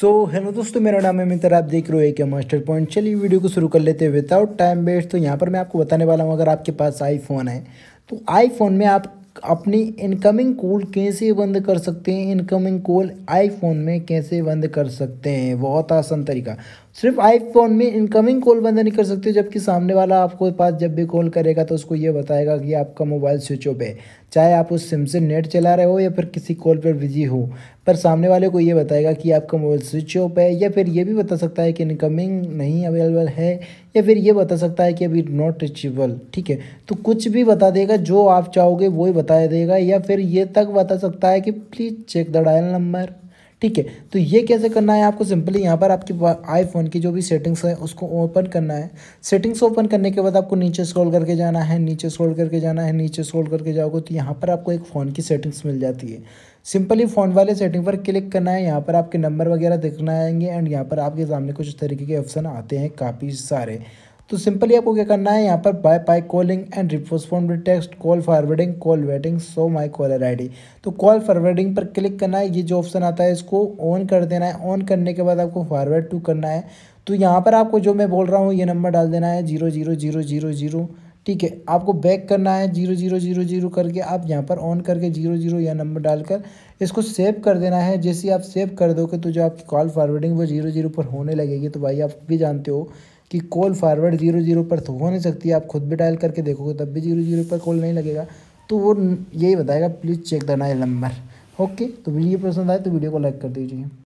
सो so, hello दोस्तों मेरा नाम है मित्र आप देख रहे हो एक मास्टर पॉइंट चलिए वीडियो को शुरू कर लेते हैं विदाउट टाइम वेस्ट तो यहाँ पर मैं आपको बताने वाला हूँ अगर आपके पास आईफोन है तो आईफोन में आप अपनी इनकमिंग कॉल कैसे बंद कर सकते हैं इनकमिंग कॉल आईफोन में कैसे बंद कर सकते हैं बहुत आसान तरीका सिर्फ आईफोन में इनकमिंग कॉल बंद नहीं कर सकते जबकि सामने वाला आपको पास जब भी कॉल करेगा तो उसको ये बताएगा कि आपका मोबाइल स्विच ऑफ है चाहे आप उस सिम से नेट चला रहे हो या फिर किसी कॉल पर बिजी हो पर सामने वाले को ये बताएगा कि आपका मोबाइल स्विच ऑफ है या फिर ये भी बता सकता है कि इनकमिंग नहीं अवेलेबल है या फिर ये बता सकता है कि अभी नॉट रिचेबल ठीक है तो कुछ भी बता देगा जो आप चाहोगे वही बता देगा या फिर ये तक बता सकता है कि please check the dial number ठीक है तो ये कैसे करना है आपको सिंपली यहाँ पर आपकी आईफोन की जो भी सेटिंग्स है उसको ओपन करना है सेटिंग्स ओपन करने के बाद आपको नीचे स्क्रॉल करके जाना है नीचे स्क्रॉल करके जाना है नीचे स्क्रॉल करके जाओगे तो यहाँ पर आपको एक फ़ोन की सेटिंग्स मिल जाती है सिंपली फ़ोन वाले सेटिंग पर क्लिक करना है यहाँ पर आपके नंबर वगैरह दिखना आएंगे एंड यहाँ पर आपके सामने कुछ तरीके के ऑप्शन आते हैं काफ़ी सारे तो सिंपली आपको क्या करना है यहाँ पर wifi calling and respond with text call forwarding call waiting show my caller ID तो कॉल फॉरवर्डिंग पर क्लिक करना है ये जो ऑप्शन आता है इसको ऑन कर देना है ऑन करने के बाद आपको फॉरवर्ड टू करना है तो यहाँ पर आपको जो मैं बोल रहा हूँ ये नंबर डाल देना है zero zero zero zero zero ठीक है आपको बैक करना है जीरो जीरो जीरो जीरो करके आप यहाँ पर ऑन करके जीरो जीरो या नंबर डालकर इसको सेव कर देना है जैसे आप सेव कर दोगे तो जो आपकी कॉल फॉरवर्डिंग वो जीरो जीरो पर होने लगेगी तो भाई आप भी जानते हो कि कॉल फॉरवर्ड जीरो जीरो पर तो हो नहीं सकती आप खुद भी डायल करके देखोगे तब भी जीरो जीरो पर कॉल नहीं लगेगा तो वो यही बताएगा please check the dial number okay तो वीडियो पसंद आए तो वीडियो को लाइक कर दीजिए